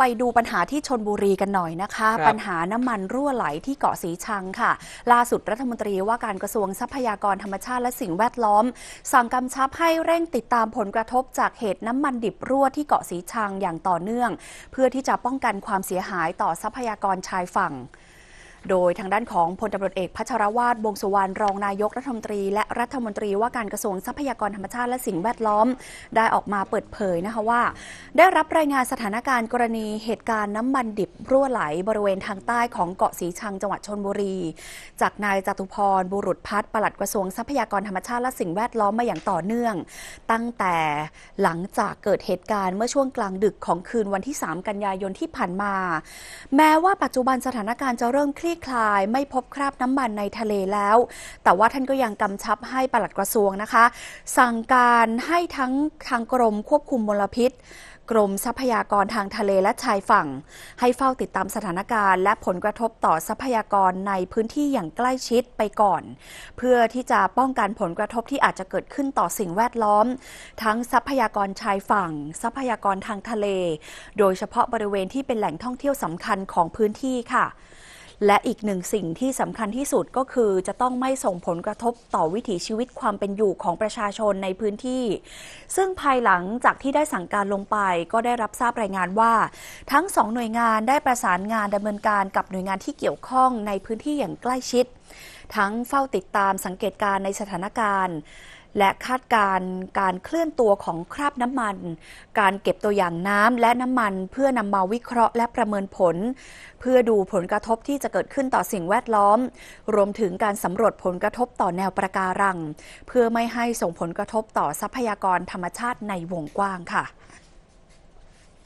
ไปดูปัญหาที่ชนบุรีกันหน่อยนะคะ ปัญหาน้ำมันรั่วไหลที่เกาะสีชังค่ะล่าสุดรัฐมนตรีว่าการกระทรวงทรัพยากรธรรมชาติและสิ่งแวดล้อมสั่งกำชับให้เร่งติดตามผลกระทบจากเหตุน้ำมันดิบรั่วที่เกาะสีชังอย่างต่อเนื่อง เพื่อที่จะป้องกันความเสียหายต่อทรัพยากรชายฝั่งโดยทางด้านของ พลตำรวจเอกพัชรวาทวงสุวรรณรองนายกรัฐมนตรี และรัฐมนตรีว่าการกระทรวงทรัพยากรธรรมชาติและสิ่งแวดล้อมได้ออกมาเปิดเผยนะคะว่า ได้รับรายงานสถานการณ์กรณีเหตุการณ์น้ำมันดิบรั่วไหลบริเวณทางใต้ของเกาะสีชังจังหวัดชนบุรี จากนายจตุพรบุรุษพัฒน์ปลัดกระทรวงทรัพยากรธรรมชาติและสิ่งแวดล้อมมาอย่างต่อเนื่อง ตั้งแต่หลังจากเกิดเหตุการณ์เมื่อช่วงกลางดึกของคืนวันที่ 3 กันยายนที่ผ่านมา แม้ว่าปัจจุบันสถานการณ์จะเริ่มคลี่ี่คลายไม่พบคราบน้ำมันในทะเลแล้ว แต่ว่าท่านก็ยังกำชับให้ปลัดกระทรวงนะคะ สั่งการให้ทั้งทางกรมควบคุมมลพิษ กรมทรัพยากรทางทะเลและชายฝั่ง ให้เฝ้าติดตามสถานการณ์ และผลกระทบต่อทรัพยากรในพื้นที่อย่างใกล้ชิดไปก่อน เพื่อที่จะป้องกันผลกระทบที่อาจจะเกิดขึ้นต่อสิ่งแวดล้อม ทั้งทรัพยากรชายฝั่ง ทรัพยากรทางทะเล โดยเฉพาะบริเวณที่เป็นแหล่งท่องเที่ยวสำคัญของพื้นที่ค่ะและอีกหนึ่งสิ่งที่สำคัญที่สุดก็คือจะต้องไม่ส่งผลกระทบต่อวิถีชีวิตความเป็นอยู่ของประชาชนในพื้นที่ ซึ่งภายหลังจากที่ได้สั่งการลงไปก็ได้รับทราบรายงานว่า ทั้งสองหน่วยงานได้ประสานงานดำเนินการ กับหน่วยงานที่เกี่ยวข้องในพื้นที่อย่างใกล้ชิด ทั้งเฝ้าติดตามสังเกตการในสถานการณ์และคาดการการเคลื่อนตัวของคราบน้ำมัน การเก็บตัวอย่างน้ำและน้ำมันเพื่อนำมาวิเคราะห์และประเมินผล เพื่อดูผลกระทบที่จะเกิดขึ้นต่อสิ่งแวดล้อม รวมถึงการสำรวจผลกระทบต่อแนวประการัง เพื่อไม่ให้ส่งผลกระทบต่อทรัพยากรธรรมชาติในวงกว้างค่ะ